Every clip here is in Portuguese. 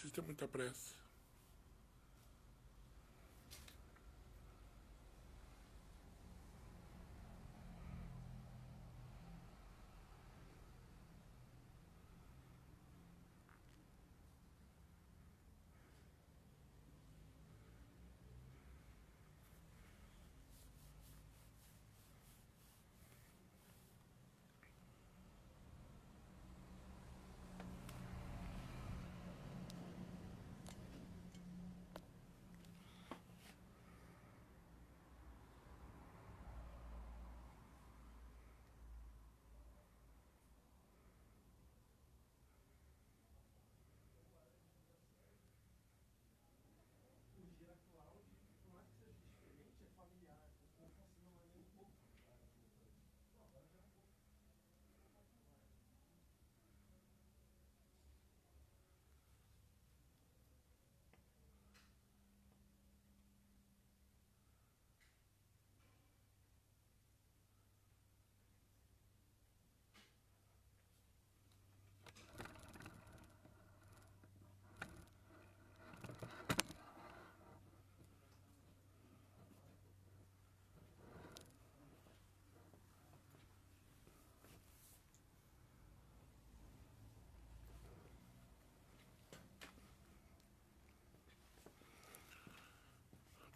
Vocês têm muita pressa.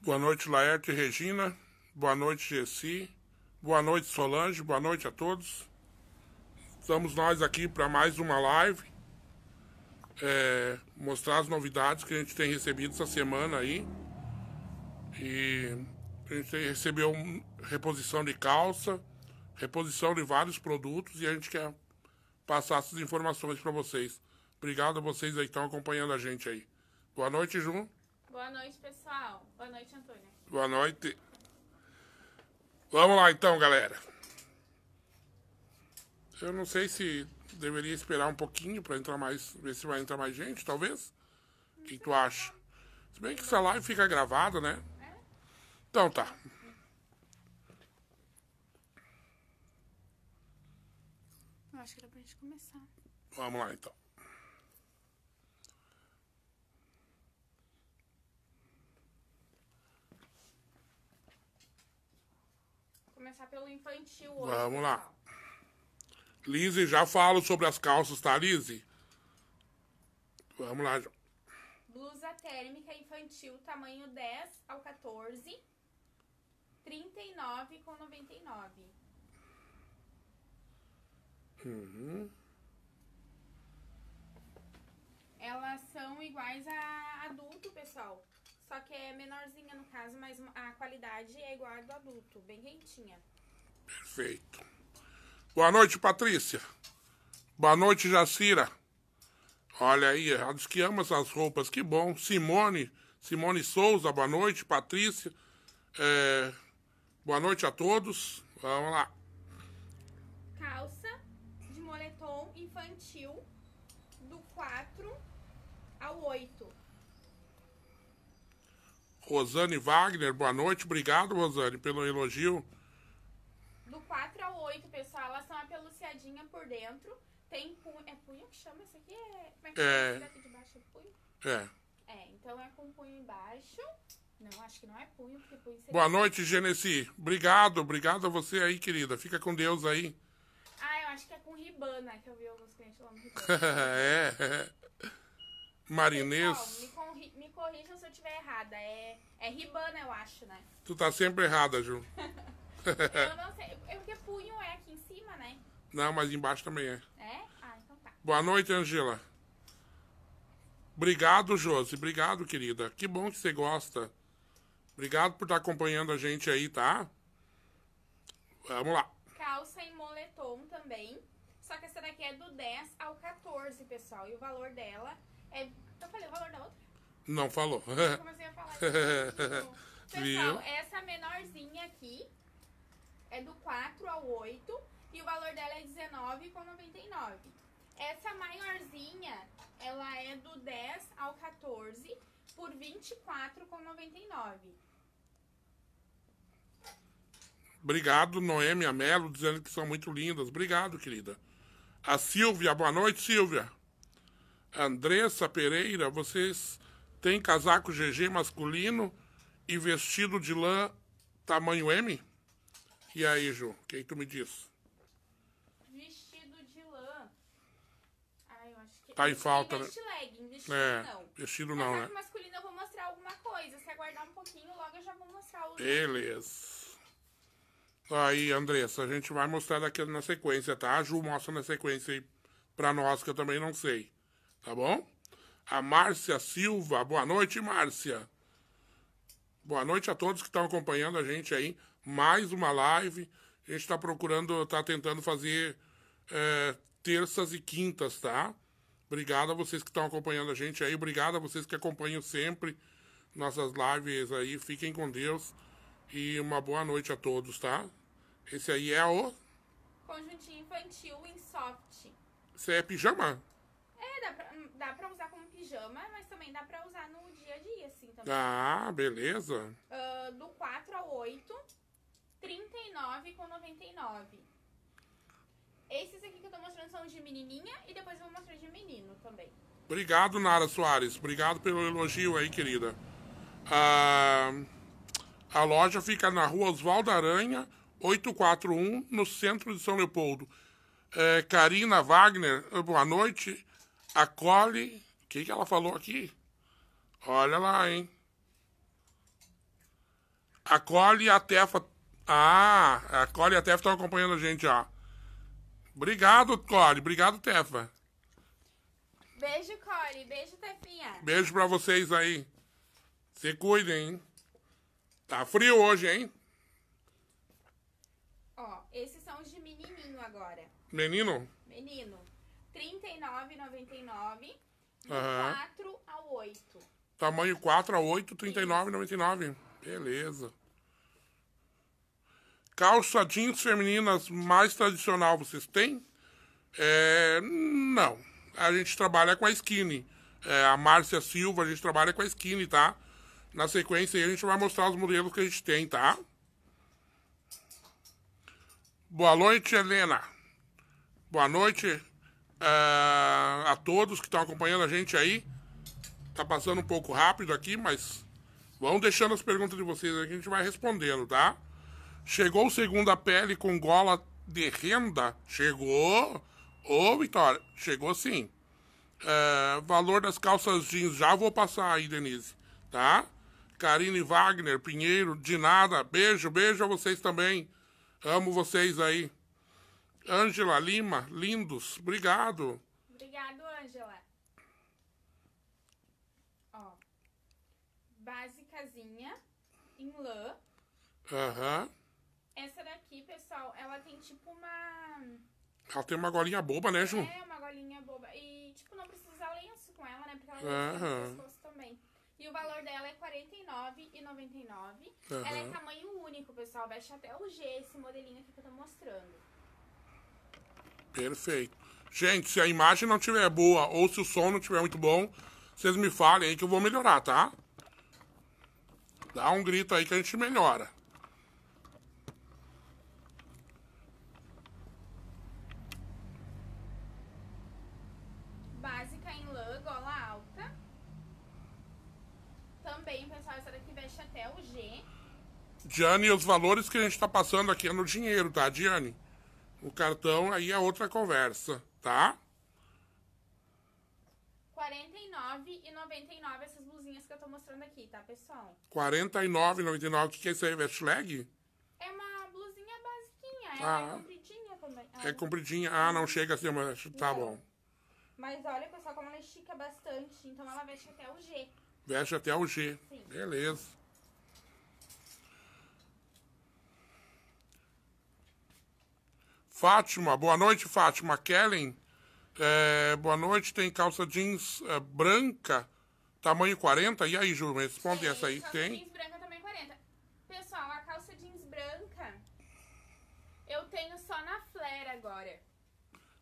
Boa noite, Laerte e Regina. Boa noite, Gessi. Boa noite, Solange. Boa noite a todos. Estamos nós aqui para mais uma live. É, mostrar as novidades que a gente tem recebido essa semana aí. E a gente recebeu reposição de calça, reposição de vários produtos e a gente quer passar essas informações para vocês. Obrigado a vocês aí que estão acompanhando a gente aí. Boa noite, Ju. Boa noite, pessoal. Boa noite, Antônio. Boa noite. Vamos lá então, galera. Eu não sei se deveria esperar um pouquinho para entrar mais, ver se vai entrar mais gente, talvez. O que tu acha? Se bem que essa live fica gravada, né? Então tá. Eu acho que era pra gente começar. Vamos lá então. começar pelo infantil hoje. Vamos lá. Lise, já falo sobre as calças, tá, Lise? Vamos lá. Blusa térmica infantil, tamanho 10 ao 14, 39,99. Uhum. Elas são iguais a adulto, pessoal. Só que é menorzinha no caso, mas a qualidade é igual a do adulto, bem quentinha. Perfeito. Boa noite, Patrícia. Boa noite, Jacira. Olha aí, ela diz que ama essas roupas, que bom. Simone, Simone Souza, boa noite. Patrícia, é... boa noite a todos. Vamos lá. Rosane Wagner, boa noite. Obrigado, Rosane, pelo elogio. Do 4 ao 8, pessoal, elas são apeluciadinha por dentro. Tem punho. É punho que chama isso aqui? É... Como é que é... chama de baixo? É punho? É. É, então é com punho embaixo. Não, acho que não é punho, porque punho seria... Boa assim. noite, Genesi. Obrigado, obrigado a você aí, querida. Fica com Deus aí. Ah, eu acho que é com ribana, que eu vi alguns clientes lá no ribana. é. é. Marinês. Pessoal, estiver errada. É, é Ribana, eu acho, né? Tu tá sempre errada, Ju. eu não sei. É porque punho é aqui em cima, né? Não, mas embaixo também é. É? Ah, então tá. Boa noite, Angela. Obrigado, Josi. Obrigado, querida. Que bom que você gosta. Obrigado por estar tá acompanhando a gente aí, tá? Vamos lá. Calça e moletom também. Só que essa daqui é do 10 ao 14, pessoal. E o valor dela é. Eu falei o valor da outra? Não falou. Eu comecei a falar. Né? Então, pessoal, essa menorzinha aqui é do 4 ao 8 e o valor dela é R$19,99. Essa maiorzinha, ela é do 10 ao 14 por R$24,99. Obrigado, Noemi Amelo, dizendo que são muito lindas. Obrigado, querida. A Silvia, boa noite, Silvia. Andressa Pereira, vocês tem casaco GG masculino e vestido de lã tamanho M? E aí, Ju, o que, tu me diz? Vestido de lã. Ai, eu acho que. Tá em falta, né? vestido é, não. Vestido não, casaco né? masculino eu vou mostrar alguma coisa. Se aguardar um pouquinho, logo eu já vou mostrar o. Beleza. Aí, Andressa, a gente vai mostrar daqui na sequência, tá? A Ju mostra na sequência aí pra nós, que eu também não sei. Tá bom? a Márcia Silva. Boa noite, Márcia. Boa noite a todos que estão acompanhando a gente aí. Mais uma live. A gente está procurando, está tentando fazer é, terças e quintas, tá? Obrigado a vocês que estão acompanhando a gente aí. Obrigado a vocês que acompanham sempre nossas lives aí. Fiquem com Deus e uma boa noite a todos, tá? Esse aí é o. Conjuntinho infantil em soft. Isso é pijama? É, dá pra, dá pra pijama, mas também dá pra usar no dia a dia, assim, também. Ah, beleza. Uh, do 4 ao 8, 39,99. Esses aqui que eu tô mostrando são de menininha e depois eu vou mostrar de menino também. Obrigado, Nara Soares. Obrigado pelo elogio aí, querida. Ah, a loja fica na rua Oswaldo Aranha, 841, no centro de São Leopoldo. É, Karina Wagner, boa noite. acolhe que, que ela falou aqui? Olha lá, hein? A Cole e a Tefa. Ah, a Cole e a Tefa estão acompanhando a gente, ó. Obrigado, Cole. Obrigado, Tefa. Beijo, Cole. Beijo, Tefinha. Beijo pra vocês aí. Se cuidem, hein? Tá frio hoje, hein? Ó, esses são os de menininho agora. Menino? Menino. R$ 39,99. Do uhum. 4 ao 8. Tamanho 4 a 8, 39,99. Beleza. Calça jeans femininas mais tradicional vocês têm? É, não. A gente trabalha com a skinny. É, a Márcia Silva, a gente trabalha com a skinny, tá? Na sequência aí a gente vai mostrar os modelos que a gente tem, tá? Boa noite, Helena. Boa noite, uh, a todos que estão acompanhando a gente aí. Tá passando um pouco rápido aqui, mas vão deixando as perguntas de vocês que a gente vai respondendo, tá? Chegou o segundo a pele com gola de renda? Chegou. Ô, Vitória, chegou sim. Uh, valor das calças jeans, já vou passar aí, Denise, tá? Karine Wagner, Pinheiro, de nada. Beijo, beijo a vocês também. Amo vocês aí. Ângela Lima, lindos, obrigado. Obrigado, Ângela. Ó, base casinha em lã. Aham. Uhum. Essa daqui, pessoal, ela tem tipo uma... Ela tem uma golinha boba, né, Ju? É, uma golinha boba. E, tipo, não precisa usar lenço com ela, né? Porque ela uhum. tem pescoço também. E o valor dela é R$ 49,99. Uhum. Ela é tamanho único, pessoal. Veste até o G, esse modelinho aqui que eu tô mostrando. Perfeito. Gente, se a imagem não tiver boa ou se o som não tiver muito bom, vocês me falem aí que eu vou melhorar, tá? Dá um grito aí que a gente melhora. Básica em lã, gola alta. Também, pessoal, essa daqui veste até o G. Diane, os valores que a gente tá passando aqui é no dinheiro, tá, Diane? O cartão aí é outra conversa, tá? R$ 49,99 essas blusinhas que eu tô mostrando aqui, tá, pessoal? R$ 49,99. O que, que é isso aí? Vest é leg? É uma blusinha basiquinha. É ah. É compridinha também. Ah. É compridinha. Ah, não chega assim, mas tá bom. Mas olha, pessoal, como ela é estica bastante. Então ela veste até o G. Veste até o G. Sim. Beleza. Fátima, boa noite, Fátima. Kellen, é, boa noite. Tem calça jeans é, branca, tamanho 40. E aí, Ju, responde tem, essa aí. Tem? jeans branca, tamanho 40. Pessoal, a calça jeans branca eu tenho só na flare agora.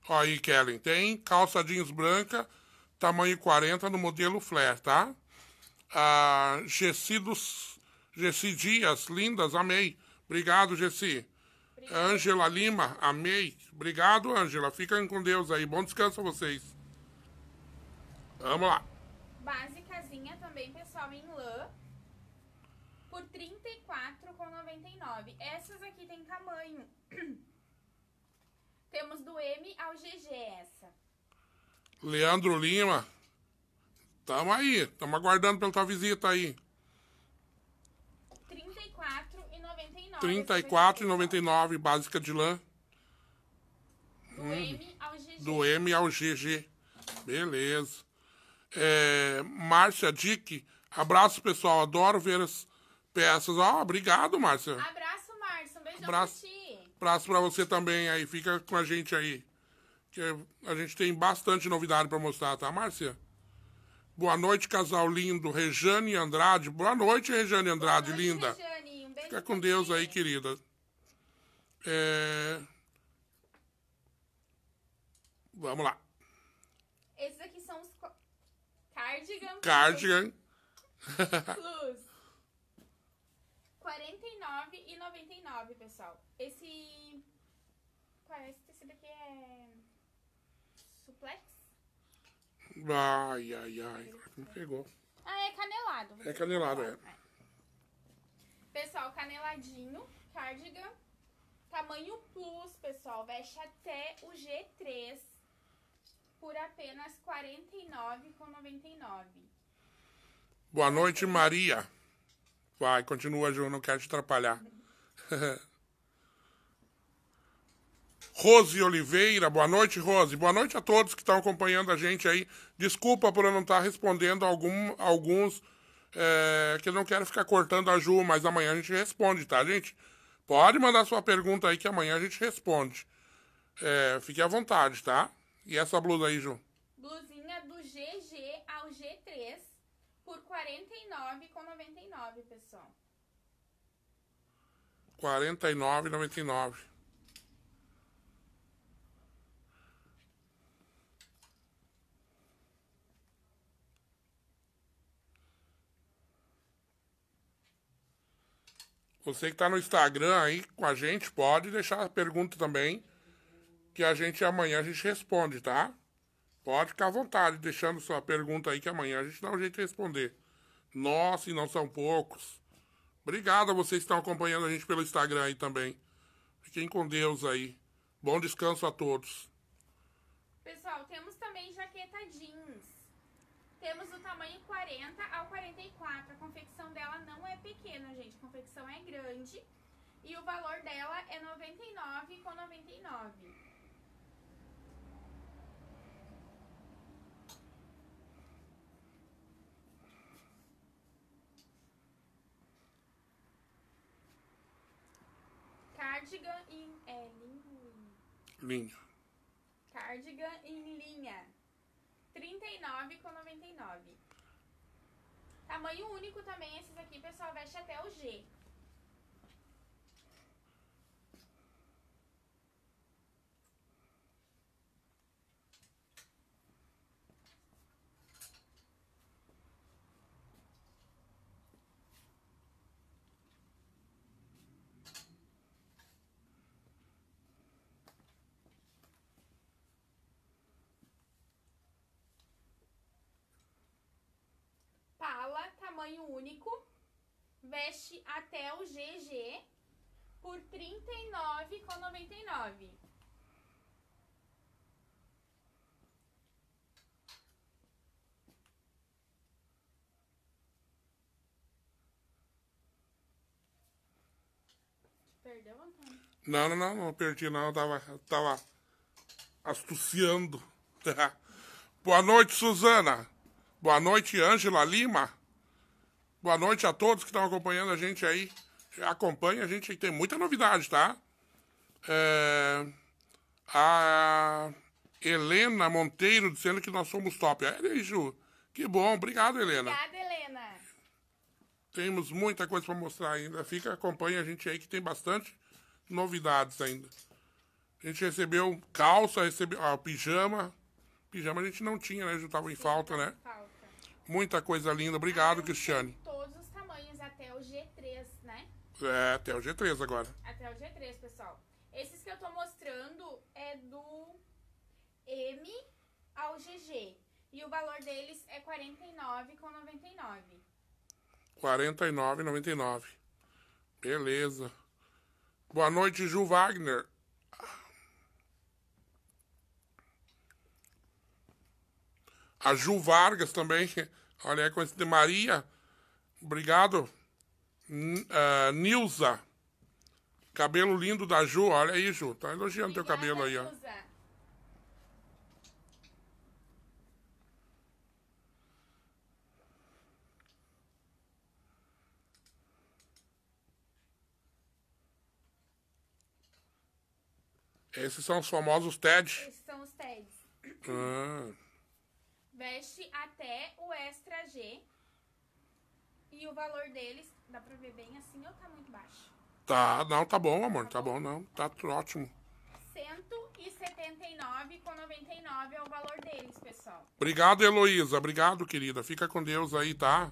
Aí, Kellen, tem calça jeans branca, tamanho 40 no modelo flare, tá? Ah, Gessi, dos, Gessi Dias, lindas, amei. Obrigado, Gessi. Ângela Lima, amei. Obrigado, Ângela. Fiquem com Deus aí. Bom descanso a vocês. Vamos lá. Base casinha também, pessoal, em lã. Por R$ 34,99. Essas aqui tem tamanho. Temos do M ao GG essa. Leandro Lima. Tamo aí. Tamo aguardando pela tua visita aí. 34,99 básica de lã. Do hum. M ao GG. Do M ao GG. Beleza. É, Márcia Dick, abraço pessoal, adoro ver as peças. oh, obrigado, Márcia. Abraço, Márcia. Um beijo abraço, pra ti. Abraço pra você também aí. Fica com a gente aí. Que a gente tem bastante novidade pra mostrar, tá, Márcia? Boa noite, casal lindo. Rejane Andrade. Boa noite, Rejane Andrade, Boa noite, linda. Rejane. Fica com Deus aí, querida. É... Vamos lá. Esses aqui são os cardigan. Cardigan. Plus. R$ e pessoal. Esse parece que esse daqui é suplex. Ai, ai, ai. Não pegou. Ah, é canelado. É canelado, é. Pessoal, caneladinho, cardigan. Tamanho plus, pessoal, veste até o G3 por apenas R$ 49,99. Boa noite, Maria. Vai, continua, Ju, não quero te atrapalhar. Rose Oliveira, boa noite, Rose. Boa noite a todos que estão acompanhando a gente aí. Desculpa por eu não estar respondendo algum, alguns é, que eu não quero ficar cortando a Ju, mas amanhã a gente responde, tá, gente? Pode mandar sua pergunta aí que amanhã a gente responde. É, fique à vontade, tá? E essa blusa aí, Ju? Blusinha do GG ao G3 por R$ 49,99, pessoal. R$ 49,99. Você que está no Instagram aí com a gente, pode deixar a pergunta também, que a gente amanhã a gente responde, tá? Pode ficar à vontade, deixando sua pergunta aí, que amanhã a gente dá um jeito de responder. Nossa, e não são poucos. Obrigado a vocês que estão acompanhando a gente pelo Instagram aí também. Fiquem com Deus aí. Bom descanso a todos. Pessoal, temos também jaqueta jeans. Temos o tamanho 40 ao 44. A confecção dela não é pequena, gente. A confecção é grande. E o valor dela é R$ 99,99. Cardigan em... É, linho. Linha. Cardigan em linha. 39,99. Tamanho único também esses aqui, pessoal, veste até o G. bala tamanho único, veste até o GG por R$ 39,99. Perdeu, Antônio? Não, não, não, não perdi não, eu tava, tava astuciando. Boa noite, Suzana. Boa noite, Ângela Lima. Boa noite a todos que estão acompanhando a gente aí. Acompanha a gente, tem muita novidade, tá? É... A Helena Monteiro dizendo que nós somos top. É, Ju, que bom. Obrigado, Helena. Obrigada, Helena. Temos muita coisa para mostrar ainda. Fica, acompanha a gente aí que tem bastante novidades ainda. A gente recebeu calça, recebeu ah, pijama. Pijama a gente não tinha, né? gente tava em falta, né? Falta. Muita coisa linda. Obrigado, Cristiane. Todos os tamanhos, até o G3, né? É, até o G3 agora. Até o G3, pessoal. Esses que eu tô mostrando é do M ao GG. E o valor deles é R$ 49,99. R$ 49,99. Beleza. Boa noite, Ju Wagner. A Ju Vargas também Olha aí, de Maria. Obrigado. N uh, Nilza. Cabelo lindo da Ju. Olha aí, Ju. Tá elogiando Obrigada, teu cabelo aí, ó. Nilza. Esses são os famosos TEDs? Esses são os TEDs. Ah veste até o extra G. E o valor deles, dá pra ver bem assim ou tá muito baixo? Tá, não, tá bom, amor, tá, tá bom? bom, não, tá ótimo. 179,99 é o valor deles, pessoal. Obrigado, Heloísa. Obrigado, querida. Fica com Deus aí, tá?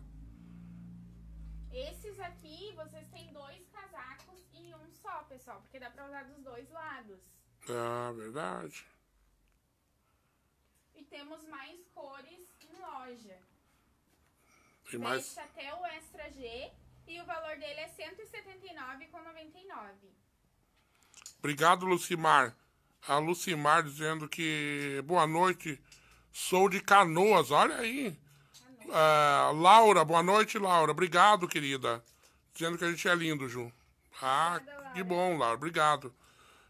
Esses aqui, vocês têm dois casacos e um só, pessoal. Porque dá pra usar dos dois lados. Ah, verdade temos mais cores em loja. E mais... Veste até o extra G e o valor dele é R$ 179,99. Obrigado, Lucimar. A Lucimar dizendo que boa noite, sou de Canoas, olha aí. Uh, Laura, boa noite, Laura. Obrigado, querida. Dizendo que a gente é lindo, Ju. Ah, que bom, Laura. Obrigado.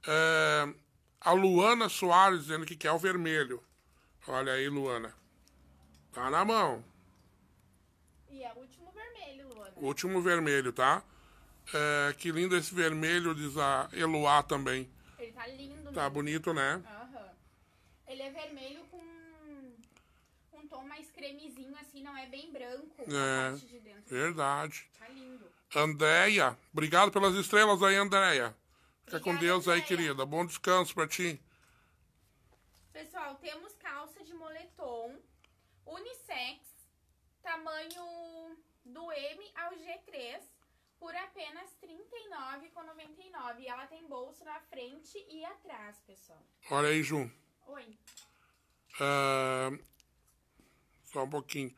Uh, a Luana Soares dizendo que quer o vermelho. Olha aí, Luana. Tá na mão. E é o último vermelho, Luana. O último vermelho, tá? É, que lindo esse vermelho, diz a Eloá também. Ele tá lindo. Tá né? bonito, né? Aham. Uhum. Ele é vermelho com um tom mais cremezinho, assim, não é bem branco. É, de verdade. Tá lindo. Andréia, obrigado pelas estrelas aí, Andréia. Fica com Deus Andréia. aí, querida. Bom descanso pra ti. Pessoal, temos tom unissex, tamanho do M ao G3, por apenas R$ 39,99. E ela tem bolso na frente e atrás, pessoal. Olha aí, Ju. Oi. É, só um pouquinho.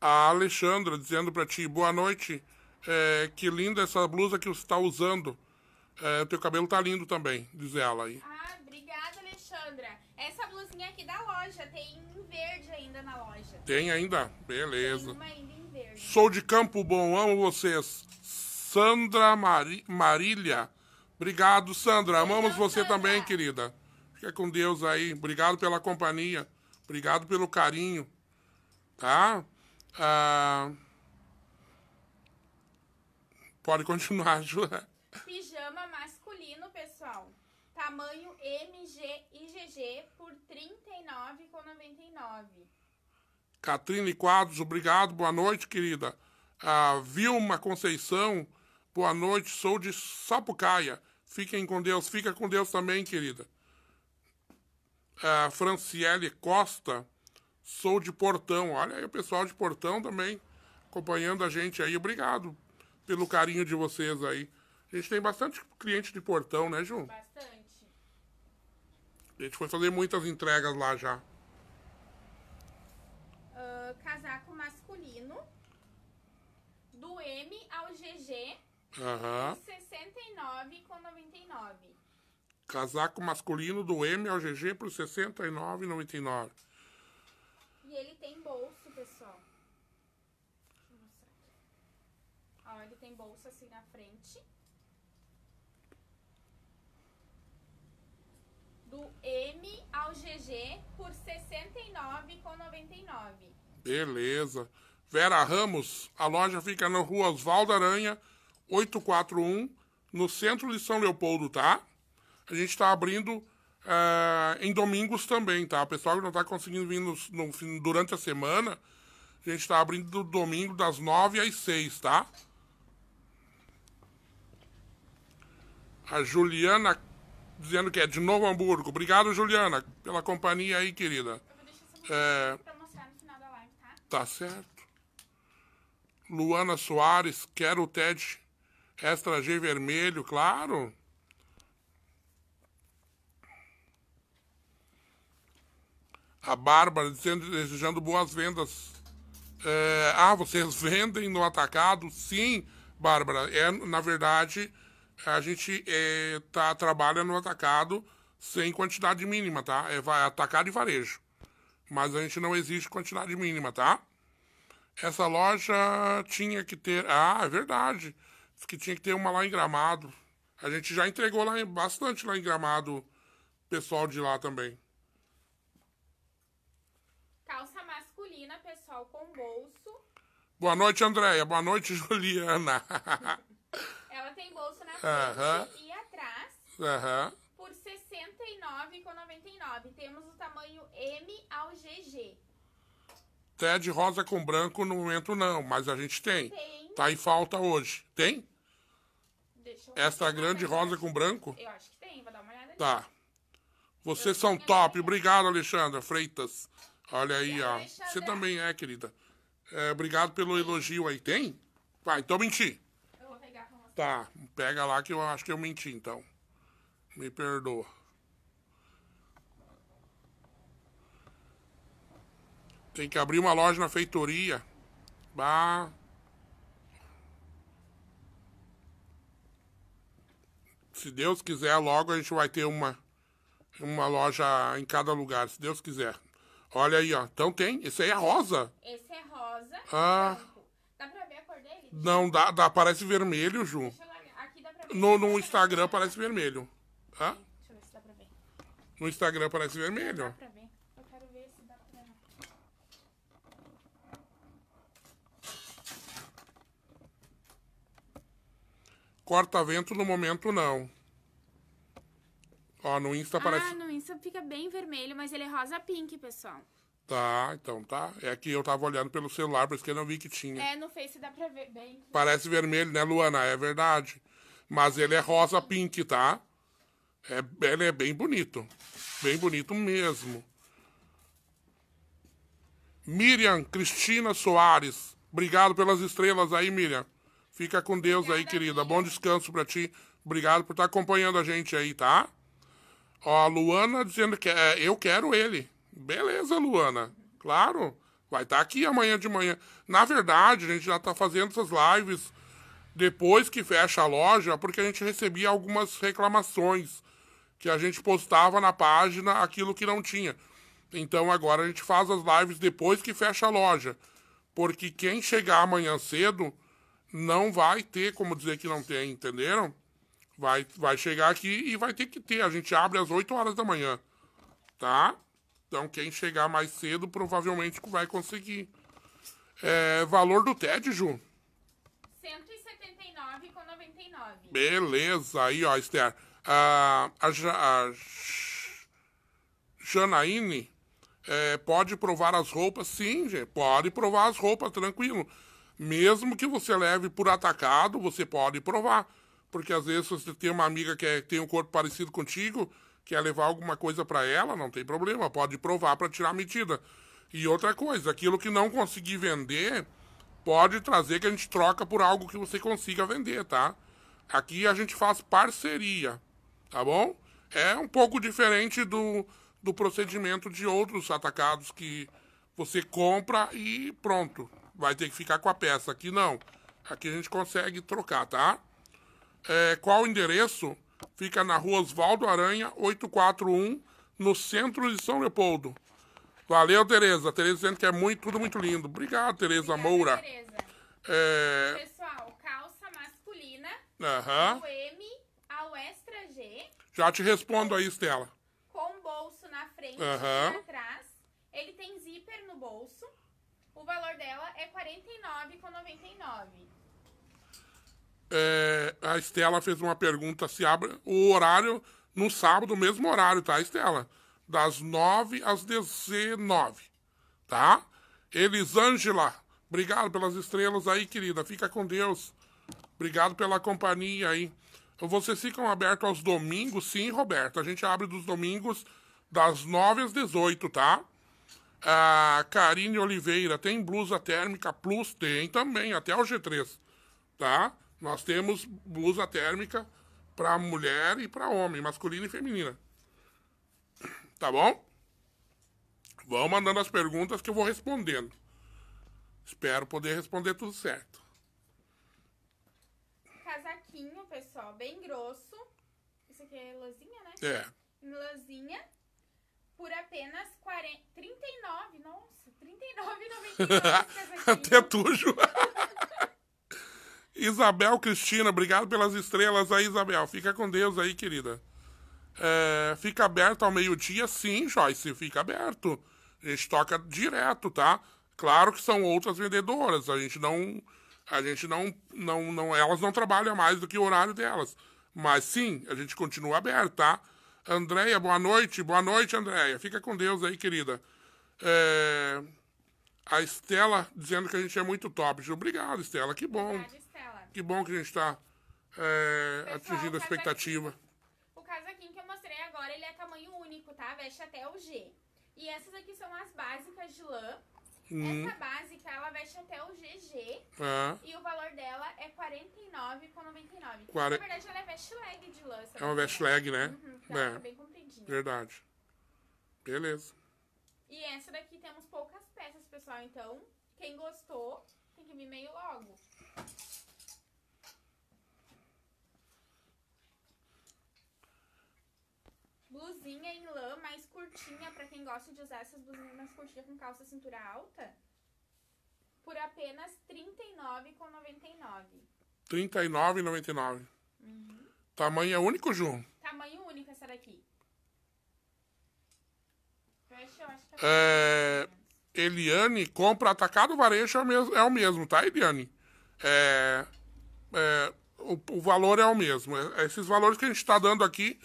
A Alexandra dizendo pra ti, boa noite. É, que linda essa blusa que você tá usando. É, teu cabelo tá lindo também, diz ela aí. Ah, obrigada, Alexandra. Essa blusinha aqui da loja, tem em verde ainda na loja. Tem ainda? Beleza. Tem uma ainda em verde. Sou de Campo Bom, amo vocês. Sandra Mari... Marília. Obrigado, Sandra. Amamos então, você Sandra. também, querida. Fica com Deus aí. Obrigado pela companhia. Obrigado pelo carinho. Tá? Ah... Pode continuar, Ju. Pijama masculino, pessoal. Tamanho MG IGG por R$ 39,99. Catrine Quadros, obrigado. Boa noite, querida. Ah, Vilma Conceição, boa noite. Sou de Sapucaia. Fiquem com Deus. Fica com Deus também, querida. Ah, Franciele Costa, sou de Portão. Olha aí o pessoal de Portão também acompanhando a gente aí. Obrigado pelo carinho de vocês aí. A gente tem bastante cliente de Portão, né, Ju? Bastante. A gente foi fazer muitas entregas lá já. Uh, casaco masculino. Do M ao GG. Uhum. 69 com 99. Casaco masculino do M ao GG por 69,99. E ele tem bolso, pessoal. Deixa eu mostrar aqui. Ó, ele tem bolso assim na frente. do M ao GG por R$ 69,99. Beleza. Vera Ramos, a loja fica na rua Oswaldo Aranha, 841, no centro de São Leopoldo, tá? A gente está abrindo eh, em domingos também, tá? O pessoal que não está conseguindo vir no, no, durante a semana, a gente está abrindo do domingo das 9 às 6, tá? A Juliana dizendo que é de Novo Hamburgo. Obrigado, Juliana, pela companhia aí, querida. É... Live, tá? tá certo. Luana Soares, quero o TED Extra G vermelho, claro. A Bárbara dizendo, desejando boas vendas. É... ah, vocês vendem no atacado? Sim, Bárbara. É, na verdade, a gente é, tá, trabalha no atacado sem quantidade mínima, tá? É, vai atacar de varejo. Mas a gente não existe quantidade mínima, tá? Essa loja tinha que ter. Ah, é verdade. Diz que tinha que ter uma lá em Gramado. A gente já entregou lá em... bastante lá em Gramado, pessoal de lá também. Calça masculina, pessoal com bolso. Boa noite, Andréia. Boa noite, Juliana. bolso na frente uh -huh. e atrás uh -huh. por R$ 69,99. Temos o tamanho M ao GG. Até de rosa com branco no momento não, mas a gente tem. Tem. Tá em falta hoje. Tem? Deixa Essa grande rosa com branco? Eu acho que tem, vou dar uma olhada Tá. Vocês são top. Obrigado, Alexandra Freitas. Olha aí, ó. Você também é, querida. É, obrigado pelo elogio aí. Tem? Vai, então menti. Tá, pega lá que eu acho que eu menti então. Me perdoa. Tem que abrir uma loja na feitoria. Bah. Se Deus quiser, logo a gente vai ter uma, uma loja em cada lugar, se Deus quiser. Olha aí, ó. Então tem. Esse aí é rosa. Esse é rosa. Ah. Não, dá, dá, parece vermelho, Ju. No, no Instagram parece vermelho. Hã? Deixa eu ver se dá pra ver. No Instagram parece vermelho. Dá pra ver. Eu quero ver se dá pra ver. Corta-vento no momento não. Ó, no Insta ah, parece. Ah, no Insta fica bem vermelho, mas ele é rosa pink, pessoal. Tá, então tá. É que eu tava olhando pelo celular, por isso que eu não vi que tinha. É, no Face dá pra ver bem. Parece vermelho, né, Luana? É verdade. Mas ele é rosa pink, tá? É, ele é bem bonito. Bem bonito mesmo. Miriam Cristina Soares. Obrigado pelas estrelas aí, Miriam. Fica com Deus Obrigada, aí, querida. Bom descanso pra ti. Obrigado por estar tá acompanhando a gente aí, tá? Ó, a Luana dizendo que é, eu quero ele. Beleza, Luana. Claro. Vai estar tá aqui amanhã de manhã. Na verdade, a gente já está fazendo essas lives depois que fecha a loja, porque a gente recebia algumas reclamações que a gente postava na página aquilo que não tinha. Então agora a gente faz as lives depois que fecha a loja, porque quem chegar amanhã cedo não vai ter como dizer que não tem, entenderam? Vai, vai chegar aqui e vai ter que ter. A gente abre às 8 horas da manhã, tá? Então, quem chegar mais cedo provavelmente vai conseguir. É, valor do TED, Ju? 179,99. Beleza. Aí, ó, Esther. Ah, a, ja, a Janaíne é, pode provar as roupas? Sim, gente, pode provar as roupas, tranquilo. Mesmo que você leve por atacado, você pode provar. Porque às vezes você tem uma amiga que é, tem um corpo parecido contigo, quer levar alguma coisa para ela, não tem problema, pode provar para tirar a medida. E outra coisa, aquilo que não conseguir vender, pode trazer que a gente troca por algo que você consiga vender, tá? Aqui a gente faz parceria, tá bom? É um pouco diferente do, do procedimento de outros atacados que você compra e pronto, vai ter que ficar com a peça. Aqui não, aqui a gente consegue trocar, tá? É, qual o endereço? Fica na rua Oswaldo Aranha, 841, no centro de São Leopoldo. Valeu, Tereza. Tereza dizendo que é muito, tudo muito lindo. Obrigado, Tereza Moura. Tereza. É... Pessoal, calça masculina, uhum. do M ao extra G. Já te respondo aí, Estela. Com bolso na frente uhum. É, a Estela fez uma pergunta se abre o horário no sábado, mesmo horário, tá, Estela? Das 9 às 19, tá? Elisângela, obrigado pelas estrelas aí, querida. Fica com Deus. Obrigado pela companhia aí. Vocês ficam abertos aos domingos? Sim, Roberto. A gente abre dos domingos das 9 às 18, tá? A Karine Oliveira, tem blusa térmica plus? Tem também, até o G3, tá? Nós temos blusa térmica para mulher e para homem, masculina e feminina. Tá bom? Vão mandando as perguntas que eu vou respondendo. Espero poder responder tudo certo. Casaquinho, pessoal, bem grosso. Isso aqui é lãzinha, né? É. Lãzinha. Por apenas 40... 39, nossa, 39,99. Até tujo. Isabel Cristina, obrigado pelas estrelas aí, Isabel. Fica com Deus aí, querida. É, fica aberto ao meio-dia? Sim, Joyce, fica aberto. A gente toca direto, tá? Claro que são outras vendedoras. A gente não. A gente não. não, não elas não trabalham mais do que o horário delas. Mas sim, a gente continua aberto, tá? Andréia, boa noite. Boa noite, Andréia. Fica com Deus aí, querida. É, a Estela dizendo que a gente é muito top. Obrigado, Estela. Que bom. Obrigado. Que bom que a gente está é, atingindo a expectativa. O casaquinho que eu mostrei agora, ele é tamanho único, tá? Veste até o G. E essas aqui são as básicas de lã. Hum. Essa básica, ela veste até o GG. Ah. E o valor dela é R$ 49,99. Quare... Na verdade, ela é vest leg de lã. É uma veste leg, né? Uhum, tá, é. Ela tá bem compridinha. Verdade. Beleza. E essa daqui temos poucas peças, pessoal. Então, quem gostou, tem que vir meio logo. blusinha em lã mais curtinha, para quem gosta de usar essas blusinhas mais curtinhas com calça cintura alta, por apenas R$ 39,99. R$ 39,99. Uhum. Tamanho é único, Ju? Tamanho único essa daqui. Fecha, eu acho que é, é... Eliane compra atacado varejo é o mesmo, é o mesmo tá, Eliane? É, é, o, o, valor é o mesmo. É, é esses valores que a gente está dando aqui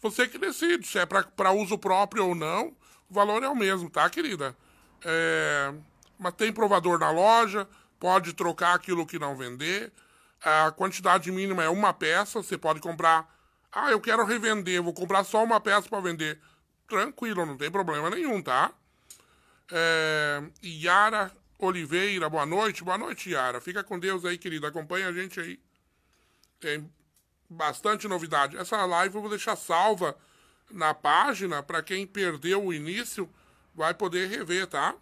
você que decide se é para uso próprio ou não. O valor é o mesmo, tá, querida? É, mas tem provador na loja, pode trocar aquilo que não vender. A quantidade mínima é uma peça, você pode comprar. Ah, eu quero revender, vou comprar só uma peça para vender. Tranquilo, não tem problema nenhum, tá? É, Yara Oliveira, boa noite. Boa noite, Yara. Fica com Deus aí, querida. Acompanha a gente aí. Tem bastante novidade. Essa live eu vou deixar salva na página para quem perdeu o início vai poder rever, tá?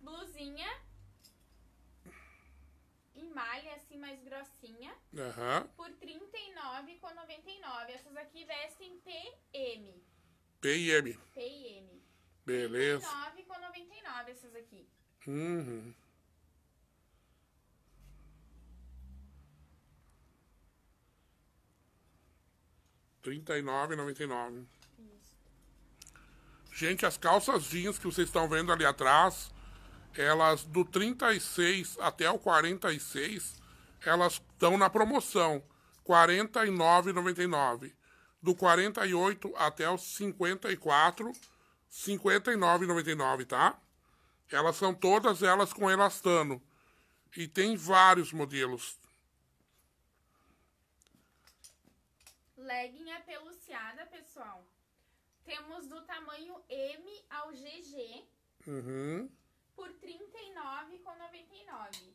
Blusinha em malha assim mais grossinha uhum. por R$ 39,99. Essas aqui vestem PM. PM. PM. Beleza. R$ 39,99 essas aqui. Uhum. 39,99. Gente, as calças jeans que vocês estão vendo ali atrás, elas do 36 até o 46, elas estão na promoção. R$ 49,99. Do 48 até o 54, R$ 59,99, tá? Elas são todas elas com elastano. E tem vários modelos. Legging é pessoal. Temos do tamanho M ao GG. Uhum. Por R$ 39,99.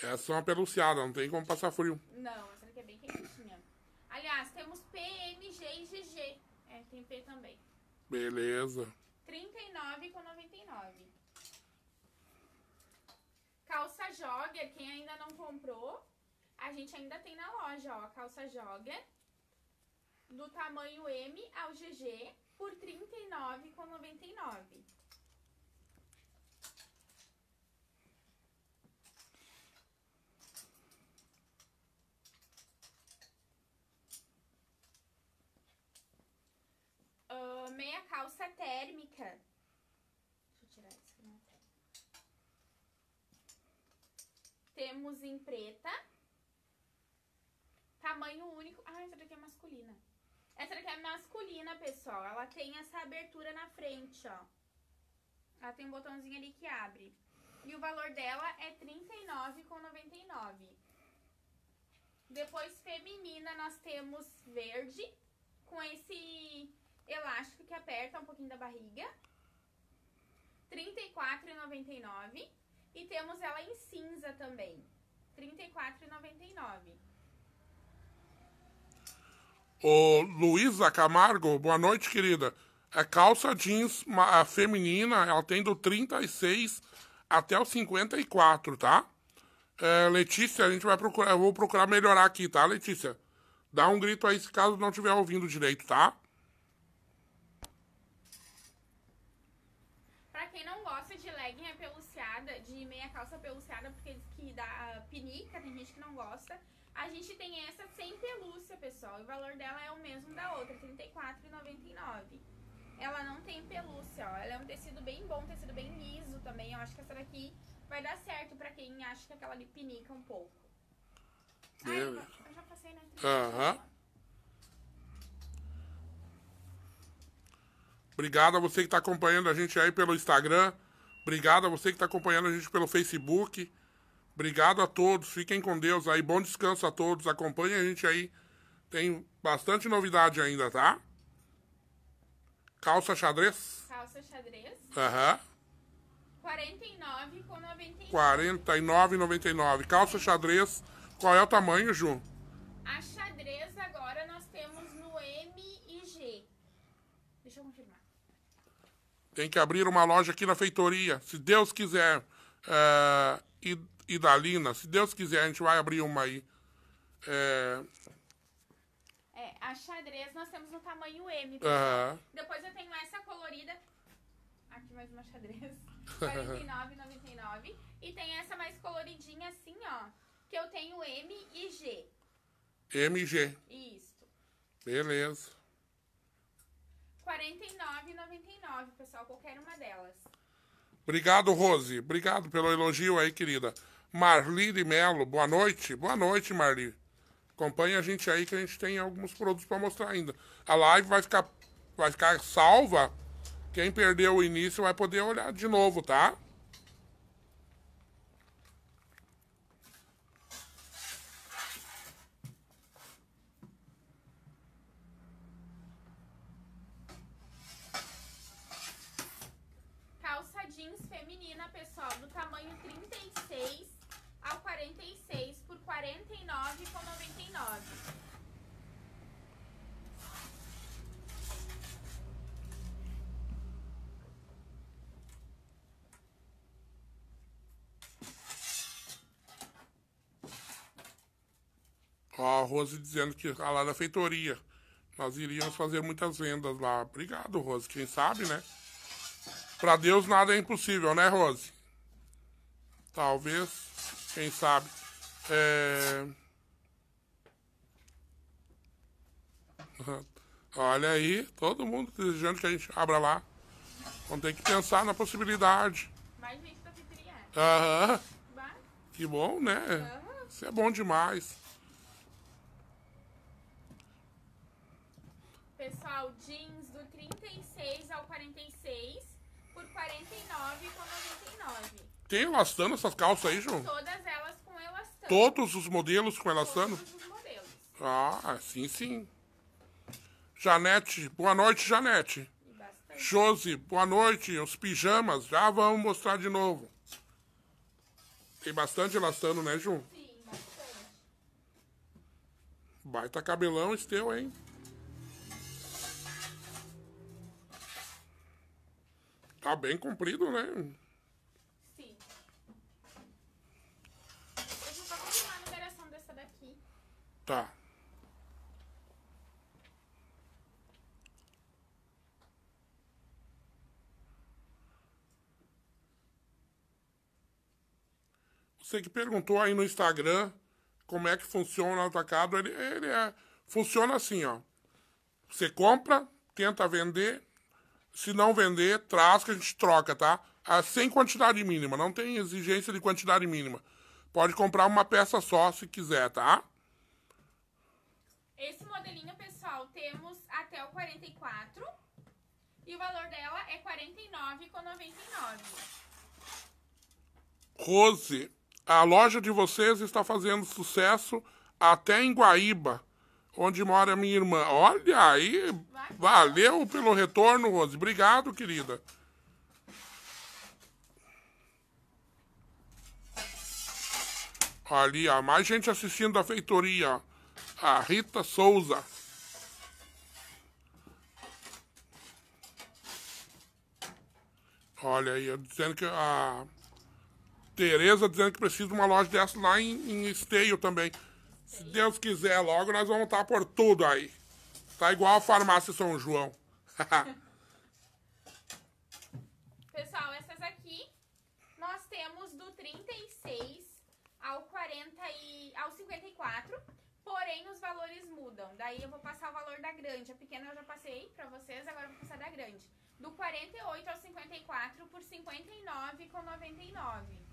Essa é uma peluciada, não tem como passar frio. Não, essa aqui é bem quentinha. Aliás, temos PMG e GG. É, tem P também. Beleza. R$ 39,99. Calça jogger, quem ainda não comprou, a gente ainda tem na loja, ó, a calça joga do tamanho M ao GG por R$ 39,99. Uh, meia calça térmica. Deixa eu tirar essa. Temos em preta. Tamanho único. Ah, essa daqui é masculina. Essa daqui é masculina, pessoal. Ela tem essa abertura na frente, ó. Ela tem um botãozinho ali que abre. E o valor dela é R$39,99. Depois, feminina, nós temos verde, com esse elástico que aperta um pouquinho da barriga. R$ 34,99. E temos ela em cinza também. R$ 34,99. O Luísa Camargo, boa noite, querida. É calça jeans uma, feminina, ela tem do 36 até o 54, tá? É, Letícia, a gente vai procurar, eu vou procurar melhorar aqui, tá, Letícia? Dá um grito aí se caso não estiver ouvindo direito, tá? Pra quem não gosta de legging é peluciada, de meia calça peluciada, porque diz que dá pinica, tem gente que não gosta. A gente tem essa sem pelúcia, pessoal. O valor dela é o mesmo da outra, R$34,99. Ela não tem pelúcia, ó. Ela é um tecido bem bom, tecido bem liso também. Eu acho que essa daqui vai dar certo pra quem acha que aquela ali pinica um pouco. Ah, eu, já passei na né? Aham. Obrigado a você que está acompanhando a gente aí pelo Instagram. Obrigado a você que está acompanhando a gente pelo Facebook. Obrigado a todos, fiquem com Deus aí, bom descanso a todos, acompanhem a gente aí. Tem bastante novidade ainda, tá? Calça xadrez? Calça xadrez. Aham. Uhum. 49,99. 49,99. Calça xadrez, qual é o tamanho, Ju? A xadrez agora nós temos no M e G. Deixa eu confirmar. Tem que abrir uma loja aqui na feitoria, se Deus quiser. Uh, e e da Lina. Se Deus quiser, a gente vai abrir uma aí. É... é a xadrez nós temos no tamanho M. Uhum. Depois eu tenho essa colorida. Aqui mais uma xadrez. 49,99. e tem essa mais coloridinha assim, ó. Que eu tenho M e G. M e G. Isso. Beleza. 49,99, pessoal, qualquer uma delas. Obrigado, Rose. Obrigado pelo elogio aí, querida. Marli de Melo, boa noite. Boa noite, Marli. Acompanhe a gente aí que a gente tem alguns produtos para mostrar ainda. A live vai ficar, vai ficar salva. Quem perdeu o início vai poder olhar de novo, tá? a Rose dizendo que a lá da feitoria. Nós iríamos fazer muitas vendas lá. Obrigado, Rose. Quem sabe, né? Para Deus nada é impossível, né, Rose? Talvez, quem sabe. É... Olha aí, todo mundo desejando que a gente abra lá. Vamos tem que pensar na possibilidade. Mais gente pra é Aham. Que bom, né? Isso é bom demais. pessoal, jeans do 36 ao 46 por 49,99. Tem elastano essas calças aí, João? Todas elas com elastano. Todos os modelos com elastano? Todos os modelos. Ah, sim, sim. Janete, boa noite, Janete. Josi, boa noite. Os pijamas, já vamos mostrar de novo. Tem bastante elastano, né, Ju? Sim, bastante. Baita cabelão esteu, hein? Tá bem comprido, né? Sim. Eu vou continuar a liberação dessa daqui. Tá. Você que perguntou aí no Instagram como é que funciona o atacado, ele, ele é, funciona assim, ó. Você compra, tenta vender, se não vender, traz que a gente troca, tá? Ah, sem quantidade mínima, não tem exigência de quantidade mínima. Pode comprar uma peça só se quiser, tá? Esse modelinho, pessoal, temos até o 44 e o valor dela é R$ 49,99. Rose, a loja de vocês está fazendo sucesso até em Guaíba onde mora minha irmã. Olha aí, valeu pelo retorno, Rose. Obrigado, querida. Ali, ó, mais gente assistindo a feitoria. A Rita Souza. Olha aí, dizendo que a Tereza dizendo que precisa de uma loja dessa lá em, em Esteio também. Se Deus quiser, logo nós vamos estar por tudo aí. Tá igual a farmácia São João. Pessoal, essas aqui nós temos do 36 ao 40 e ao 54, porém os valores mudam. Daí eu vou passar o valor da grande, a pequena eu já passei para vocês, agora eu vou passar da grande. Do 48 ao 54 por 59,99.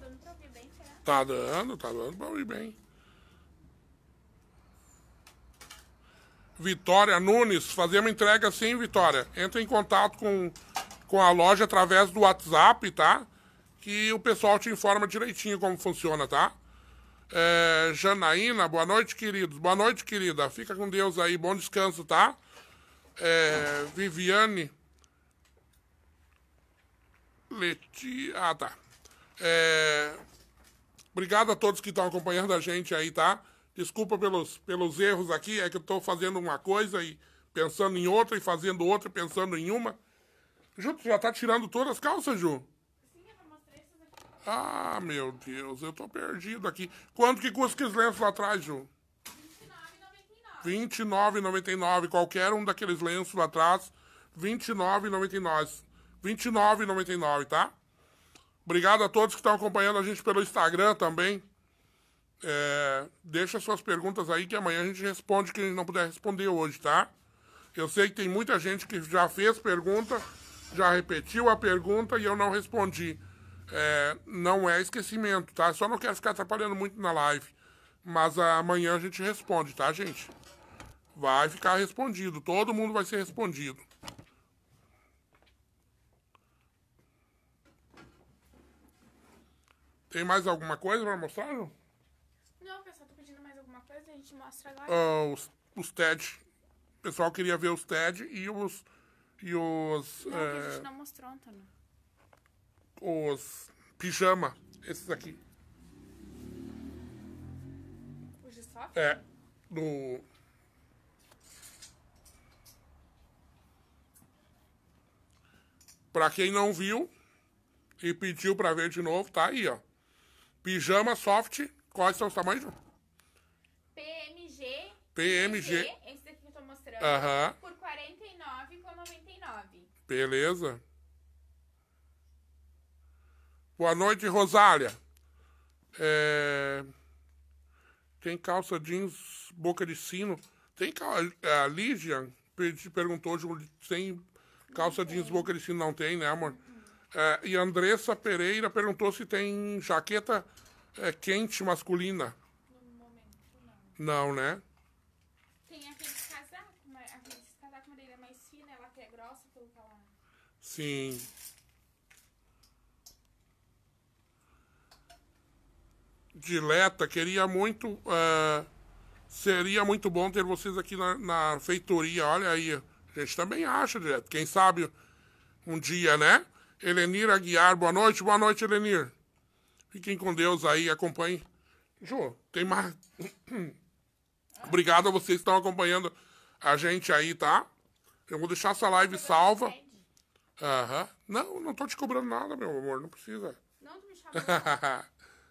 dando pra ouvir bem, será? Tá dando, tá dando pra ouvir bem. Vitória Nunes, fazemos entrega sim, Vitória. Entra em contato com, com a loja através do WhatsApp, tá? Que o pessoal te informa direitinho como funciona, tá? É, Janaína, boa noite, queridos. Boa noite, querida. Fica com Deus aí, bom descanso, tá? É, Viviane. Leti. Ah, tá. É... Obrigado a todos que estão acompanhando a gente aí, tá? Desculpa pelos, pelos erros aqui, é que eu estou fazendo uma coisa e pensando em outra, e fazendo outra e pensando em uma. Ju, tu já tá tirando todas as calças, Ju? Sim, eu mostrar aqui. Ah, meu Deus, eu tô perdido aqui. Quanto que custa aqueles lenços lá atrás, Ju? R$29,99. Qualquer um daqueles lenços lá atrás, R$29,99. R$29,99, tá? Obrigado a todos que estão acompanhando a gente pelo Instagram também. É, deixa suas perguntas aí que amanhã a gente responde que a gente não puder responder hoje, tá? Eu sei que tem muita gente que já fez pergunta, já repetiu a pergunta e eu não respondi. É, não é esquecimento, tá? Só não quero ficar atrapalhando muito na live. Mas amanhã a gente responde, tá, gente? Vai ficar respondido. Todo mundo vai ser respondido. Tem mais alguma coisa pra mostrar? Ju? Não, pessoal tô pedindo mais alguma coisa, a gente mostra agora. Ah, os, os TED. O pessoal queria ver os TED e os. E os. Não, é, que a eh, gente não mostrou, Antônio. Os pijama, esses aqui. Os de soft? É. Do. Pra quem não viu e pediu pra ver de novo, tá aí, ó. Pijama soft, quais são os tamanhos? PMG. PMG. PG, esse daqui que eu tô mostrando. Aham. Por R$ 49,99. Beleza. Boa noite, Rosália. É... Tem calça jeans, boca de sino. Tem calça. É, a Lígia te perguntou hoje tem calça jeans, boca de sino. Não tem, né, amor? É, e Andressa Pereira perguntou se tem jaqueta é, quente masculina. No momento, não. Não, né? Tem aqueles casacos, aqueles dele madeira mais fina, ela que é grossa pelo que Sim. Dileta, queria muito... Uh, seria muito bom ter vocês aqui na, na feitoria, olha aí. A gente também acha, Dileta. Quem sabe um dia, né? Elenir Aguiar, boa noite. Boa noite, Elenir. Fiquem com Deus aí, acompanhem. Ju, tem mais. Obrigado a vocês que estão acompanhando a gente aí, tá? Eu vou deixar essa live salva. Aham. Uhum. Não, não tô te cobrando nada, meu amor, não precisa. Não, não me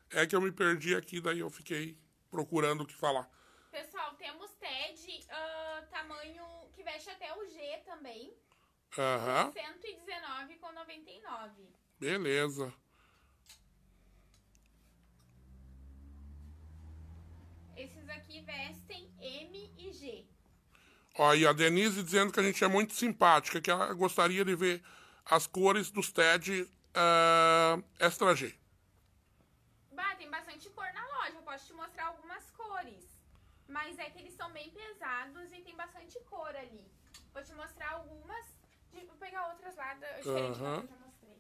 é que eu me perdi aqui, daí eu fiquei procurando o que falar. Pessoal, temos TED uh, tamanho que veste até o G também. Aham. R$119,99. Beleza. Esses aqui vestem M e G. Ó, e a Denise dizendo que a gente é muito simpática, que ela gostaria de ver as cores dos TED uh, Extra G. Bah, tem bastante cor na loja, posso te mostrar algumas cores. Mas é que eles são bem pesados e tem bastante cor ali. Vou te mostrar algumas de pegar outras lá, diferente uhum. que eu já mostrei.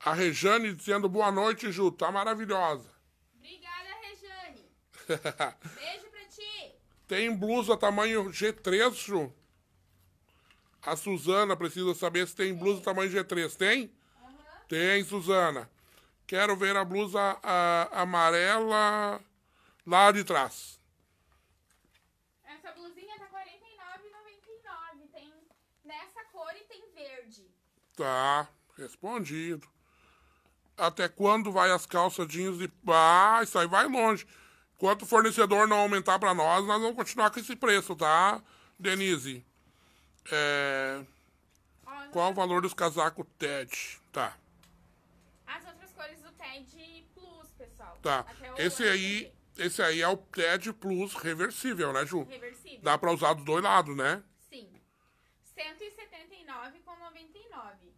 A Rejane dizendo boa noite, Ju, tá maravilhosa. Obrigada, Rejane. Beijo pra ti. Tem blusa tamanho G3, Ju? A Suzana precisa saber se tem blusa tamanho G3. Tem? Uhum. Tem, Suzana. Quero ver a blusa a, amarela lá de trás. Tá, respondido. Até quando vai as calças jeans de. Ah, isso aí vai longe. Enquanto o fornecedor não aumentar para nós, nós vamos continuar com esse preço, tá, Denise? É... Qual o valor dos casacos TED? Tá. As outras cores do TED Plus, pessoal. Tá. Esse aí, esse aí é o TED Plus reversível, né, Ju? Reversível. Dá para usar dos dois lados, né? Sim com 29,99.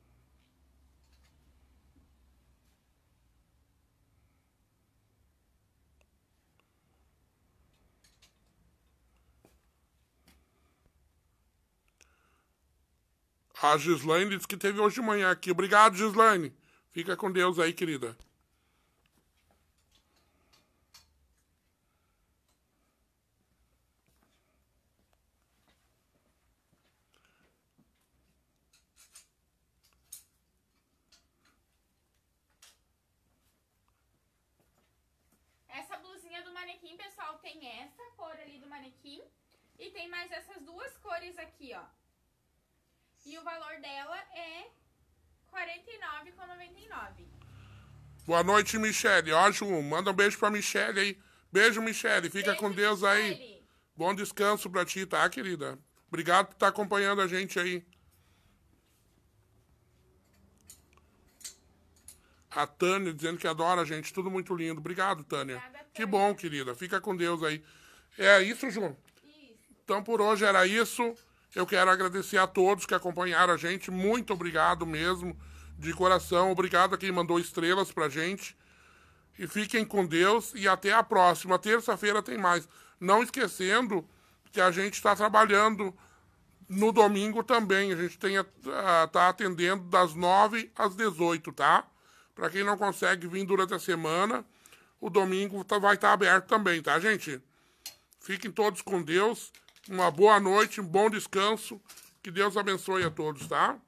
A Gislaine disse que teve hoje de manhã aqui. Obrigado, Gislaine. Fica com Deus aí, querida. E tem mais essas duas cores aqui, ó. E o valor dela é R$ 49,99. Boa noite, Michele. Ó, Ju, manda um beijo pra Michele aí. Beijo, Michele. Fica beijo, com Deus Michele. aí. Bom descanso pra ti, tá, querida? Obrigado por estar tá acompanhando a gente aí. A Tânia dizendo que adora a gente, tudo muito lindo. Obrigado, Tânia. Obrigada, Tânia. Que bom, querida. Fica com Deus aí. É isso, João. Então, por hoje era isso. Eu quero agradecer a todos que acompanharam a gente. Muito obrigado mesmo, de coração. Obrigado a quem mandou estrelas pra gente. E fiquem com Deus e até a próxima. Terça-feira tem mais. Não esquecendo que a gente está trabalhando no domingo também. A gente está atendendo das 9 às 18, tá? Para quem não consegue vir durante a semana, o domingo tá, vai estar tá aberto também, tá, gente? Fiquem todos com Deus. Uma boa noite, um bom descanso. Que Deus abençoe a todos, tá?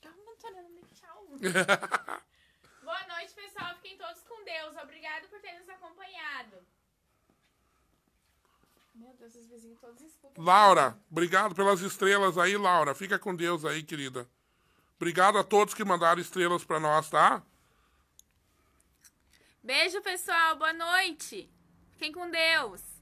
tá boa noite, pessoal. Fiquem todos com Deus. Obrigado por terem nos acompanhado. Meu Deus, os vizinhos todos escutam. Laura, obrigado pelas estrelas aí, Laura. Fica com Deus aí, querida. Obrigado a todos que mandaram estrelas para nós, tá? Beijo, pessoal. Boa noite. Fiquem com Deus.